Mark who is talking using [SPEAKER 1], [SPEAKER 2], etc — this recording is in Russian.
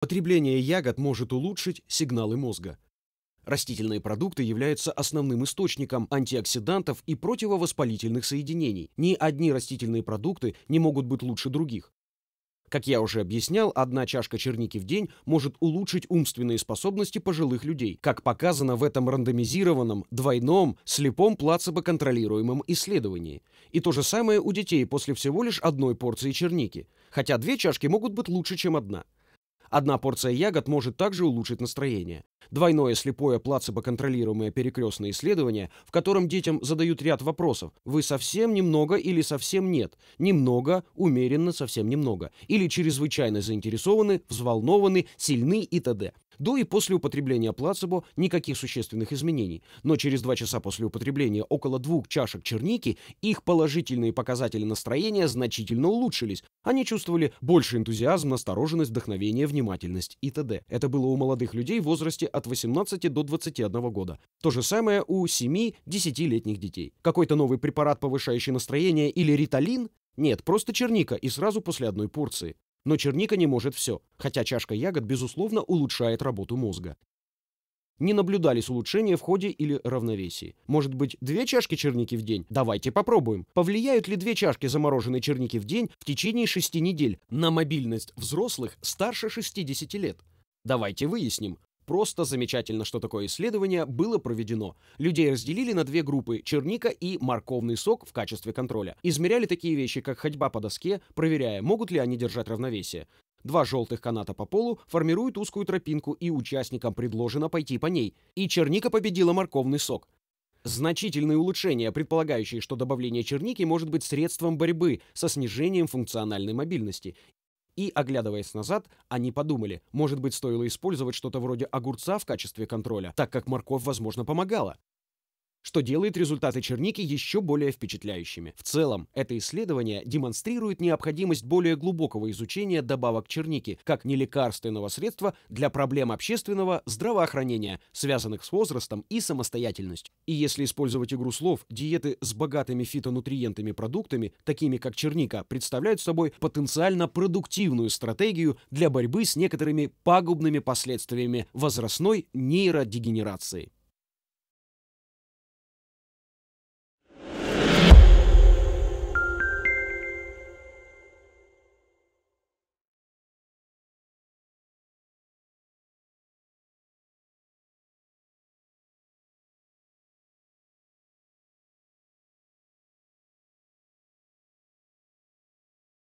[SPEAKER 1] Потребление ягод может улучшить сигналы мозга. Растительные продукты являются основным источником антиоксидантов и противовоспалительных соединений. Ни одни растительные продукты не могут быть лучше других. Как я уже объяснял, одна чашка черники в день может улучшить умственные способности пожилых людей, как показано в этом рандомизированном, двойном, слепом плацебо-контролируемом исследовании. И то же самое у детей после всего лишь одной порции черники, хотя две чашки могут быть лучше, чем одна – Одна порция ягод может также улучшить настроение. Двойное слепое плацебо-контролируемое перекрестное исследование, в котором детям задают ряд вопросов «Вы совсем немного или совсем нет?» «Немного», «Умеренно», «Совсем немного» или «Чрезвычайно заинтересованы», «Взволнованы», «Сильны» и т.д. До и после употребления плацебо никаких существенных изменений, но через два часа после употребления около двух чашек черники их положительные показатели настроения значительно улучшились. Они чувствовали больше энтузиазм, настороженность, вдохновение, внимательность и т.д. Это было у молодых людей в возрасте от 18 до 21 года. То же самое у 7-10-летних детей. Какой-то новый препарат, повышающий настроение или риталин? Нет, просто черника и сразу после одной порции. Но черника не может все, хотя чашка ягод, безусловно, улучшает работу мозга. Не наблюдались улучшения в ходе или равновесии. Может быть, две чашки черники в день? Давайте попробуем. Повлияют ли две чашки замороженной черники в день в течение шести недель на мобильность взрослых старше 60 лет? Давайте выясним просто замечательно, что такое исследование было проведено. Людей разделили на две группы – черника и морковный сок в качестве контроля. Измеряли такие вещи, как ходьба по доске, проверяя, могут ли они держать равновесие. Два желтых каната по полу формируют узкую тропинку, и участникам предложено пойти по ней. И черника победила морковный сок. Значительные улучшения, предполагающие, что добавление черники может быть средством борьбы со снижением функциональной мобильности. И, оглядываясь назад, они подумали, может быть, стоило использовать что-то вроде огурца в качестве контроля, так как морковь, возможно, помогала что делает результаты черники еще более впечатляющими. В целом, это исследование демонстрирует необходимость более глубокого изучения добавок черники как нелекарственного средства для проблем общественного здравоохранения, связанных с возрастом и самостоятельностью. И если использовать игру слов, диеты с богатыми фитонутриентами продуктами, такими как черника, представляют собой потенциально продуктивную стратегию для борьбы с некоторыми пагубными последствиями возрастной нейродегенерации.